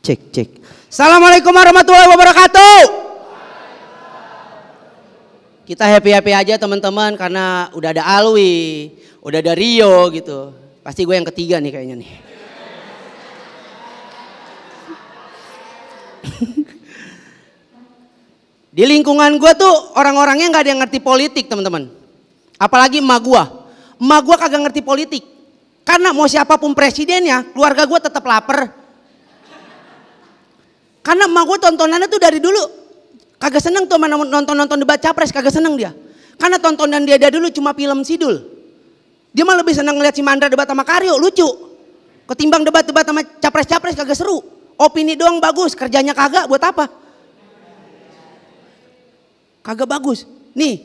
Cek, cek. Assalamualaikum warahmatullahi wabarakatuh. Kita happy-happy aja teman-teman karena udah ada Alwi, udah ada Rio gitu. Pasti gue yang ketiga nih kayaknya nih. Di lingkungan gue tuh orang-orangnya nggak ada yang ngerti politik teman-teman. Apalagi emak gue. Emak gue kagak ngerti politik. Karena mau siapapun presidennya, keluarga gue tetap lapar, karena emak gue tontonannya tuh dari dulu kagak seneng tuh nonton-nonton debat capres, kagak seneng dia. Karena tontonan dia dari dulu cuma film sidul. Dia mah lebih seneng ngeliat si Mandra debat sama Karyo, lucu. Ketimbang debat-debat sama capres-capres kagak seru. Opini doang bagus, kerjanya kagak buat apa? Kagak bagus. Nih,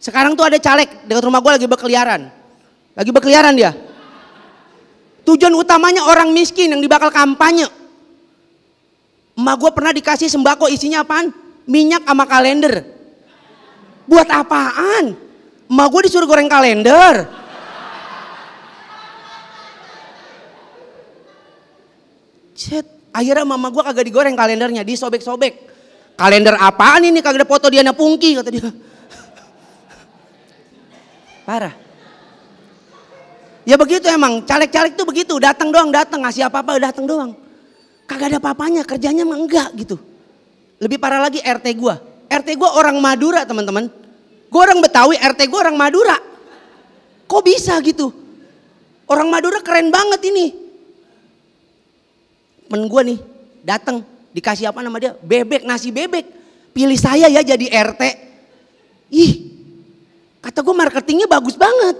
sekarang tuh ada caleg dekat rumah gue lagi berkeliaran. Lagi berkeliaran dia. Tujuan utamanya orang miskin yang dibakal kampanye. Emak gue pernah dikasih sembako isinya apaan? Minyak sama kalender. Buat apaan? Emak gue disuruh goreng kalender. Cet, akhirnya mama gue kagak digoreng kalendernya, disobek-sobek. Kalender apaan ini kagak ada foto Diana Pungki kata dia. Parah. Ya begitu emang, caleg-caleg tuh begitu, datang doang, datang ngasih apa-apa, datang doang. Kagak ada papanya, kerjanya mah enggak gitu. Lebih parah lagi RT gue. RT gue orang Madura, teman-teman. Gue orang Betawi, RT gue orang Madura. Kok bisa gitu? Orang Madura keren banget ini. Men gua nih, datang dikasih apa nama dia? Bebek, nasi bebek. Pilih saya ya jadi RT. Ih, kata gue marketingnya bagus banget.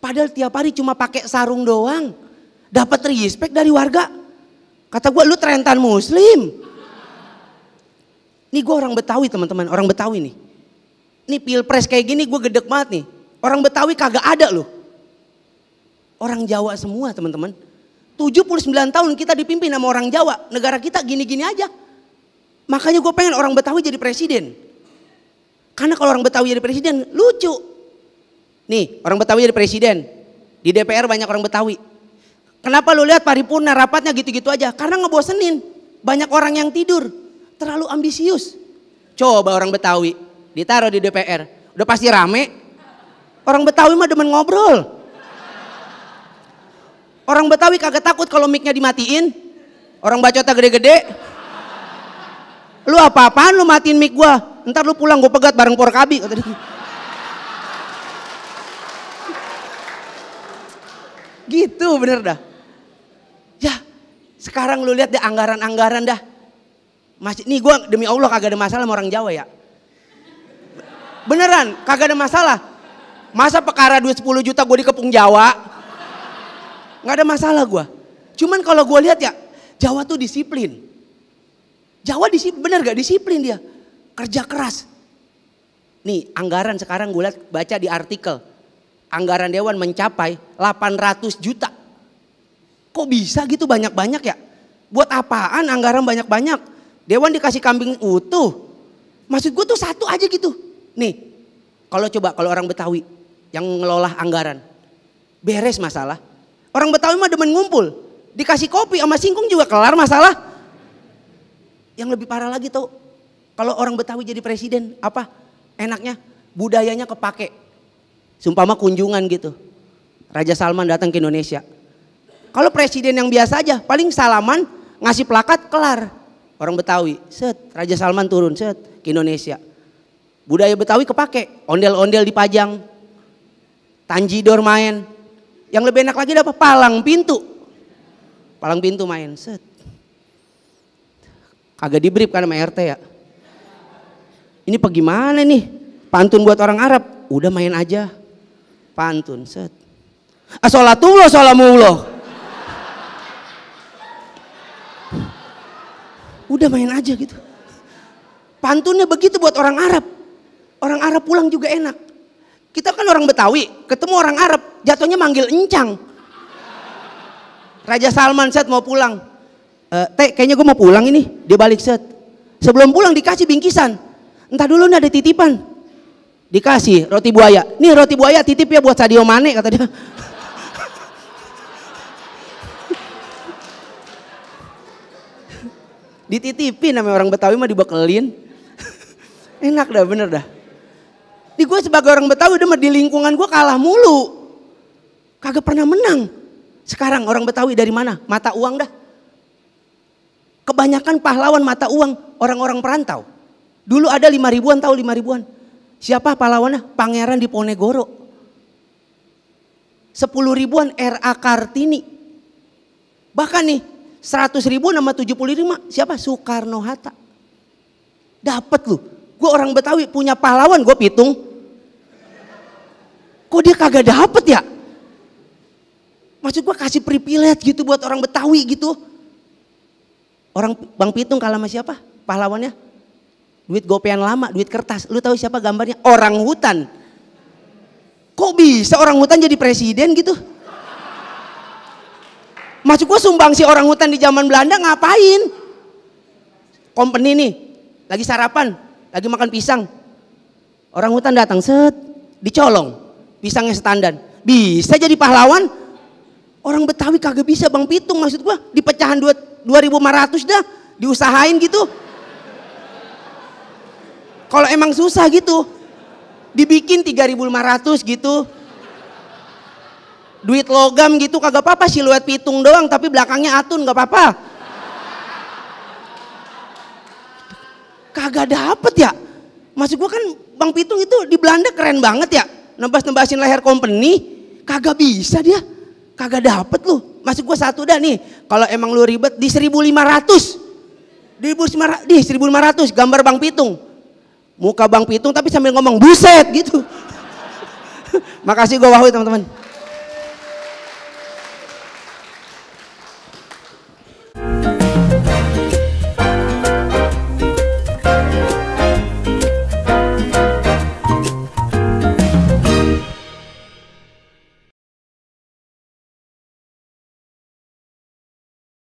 Padahal tiap hari cuma pakai sarung doang. Dapat respect dari warga. Kata gue lu terentan muslim. Ini gue orang Betawi teman-teman, orang Betawi nih. Ini pilpres kayak gini gue gedek banget nih. Orang Betawi kagak ada loh. Orang Jawa semua teman-teman. 79 tahun kita dipimpin sama orang Jawa. Negara kita gini-gini aja. Makanya gue pengen orang Betawi jadi presiden. Karena kalau orang Betawi jadi presiden lucu. Nih orang Betawi jadi presiden. Di DPR banyak orang Betawi. Kenapa lu lihat paripurna rapatnya gitu-gitu aja? Karena ngebosenin. Banyak orang yang tidur. Terlalu ambisius. Coba orang Betawi. Ditaruh di DPR. Udah pasti rame. Orang Betawi mah demen ngobrol. Orang Betawi kagak takut kalau micnya dimatiin. Orang bacota gede-gede. Lu apa-apaan lu matiin mic gua. Ntar lu pulang gua pegat bareng porkabi. Gitu bener dah. Sekarang lu lihat deh anggaran-anggaran dah. Masih nih gua demi Allah kagak ada masalah sama orang Jawa ya. Beneran, kagak ada masalah. Masa perkara duit 10 juta gue dikepung Jawa? Nggak ada masalah gua. Cuman kalau gue lihat ya, Jawa tuh disiplin. Jawa disiplin, bener gak disiplin dia? Kerja keras. Nih anggaran sekarang gue lihat baca di artikel anggaran dewan mencapai 800 juta kok bisa gitu banyak-banyak ya? Buat apaan anggaran banyak-banyak? Dewan dikasih kambing utuh. Maksud gue tuh satu aja gitu. Nih, kalau coba kalau orang Betawi yang ngelola anggaran. Beres masalah. Orang Betawi mah demen ngumpul. Dikasih kopi sama singkung juga kelar masalah. Yang lebih parah lagi tuh. Kalau orang Betawi jadi presiden, apa? Enaknya budayanya kepake. Sumpah mah kunjungan gitu. Raja Salman datang ke Indonesia. Kalau presiden yang biasa aja, paling salaman, ngasih plakat, kelar. Orang Betawi, set, Raja Salman turun, set, ke Indonesia. Budaya Betawi kepake, ondel-ondel dipajang, tanjidor main. Yang lebih enak lagi apa? Palang pintu. Palang pintu main, set. Kagak dibrip kan sama RT ya. Ini gimana nih? Pantun buat orang Arab, udah main aja. Pantun, set. warahmatullahi wabarakatuh. Udah main aja gitu. Pantunnya begitu buat orang Arab. Orang Arab pulang juga enak. Kita kan orang Betawi, ketemu orang Arab, jatuhnya manggil encang. Raja Salman set mau pulang. E, teh, kayaknya gue mau pulang ini. Dia balik set. Sebelum pulang dikasih bingkisan. Entah dulu nih ada titipan. Dikasih roti buaya. Nih roti buaya titip ya buat Sadio Mane kata dia. Dititipin namanya orang Betawi mah dibekelin. Enak dah bener dah. Di gue sebagai orang Betawi udah di lingkungan gue kalah mulu. Kagak pernah menang. Sekarang orang Betawi dari mana? Mata uang dah. Kebanyakan pahlawan mata uang orang-orang perantau. Dulu ada lima ribuan tahu lima ribuan. Siapa pahlawannya? Pangeran Diponegoro. Sepuluh ribuan R.A. Kartini. Bahkan nih 100 ribu nama 75. Siapa? Soekarno Hatta. Dapat lu. Gue orang Betawi punya pahlawan gue pitung. Kok dia kagak dapet ya? Maksud gue kasih privilege gitu buat orang Betawi gitu. Orang Bang Pitung kalah sama siapa? Pahlawannya? Duit gopean lama, duit kertas. Lu tahu siapa gambarnya? Orang hutan. Kok bisa orang hutan jadi presiden gitu? Maksud gue sumbang si orang hutan di zaman Belanda ngapain? Company nih, lagi sarapan, lagi makan pisang. Orang hutan datang, set, dicolong. Pisangnya standar. Bisa jadi pahlawan? Orang Betawi kagak bisa Bang Pitung maksud gue. Dipecahan 2.500 dah, diusahain gitu. Kalau emang susah gitu, dibikin 3.500 gitu duit logam gitu kagak apa-apa siluet pitung doang tapi belakangnya atun gak apa-apa kagak dapet ya maksud gue kan Bang Pitung itu di Belanda keren banget ya nembas nembasin leher company kagak bisa dia kagak dapet lu maksud gue satu dah nih kalau emang lu ribet di 1500 di 1500 gambar Bang Pitung muka Bang Pitung tapi sambil ngomong buset gitu makasih gue wahui teman-teman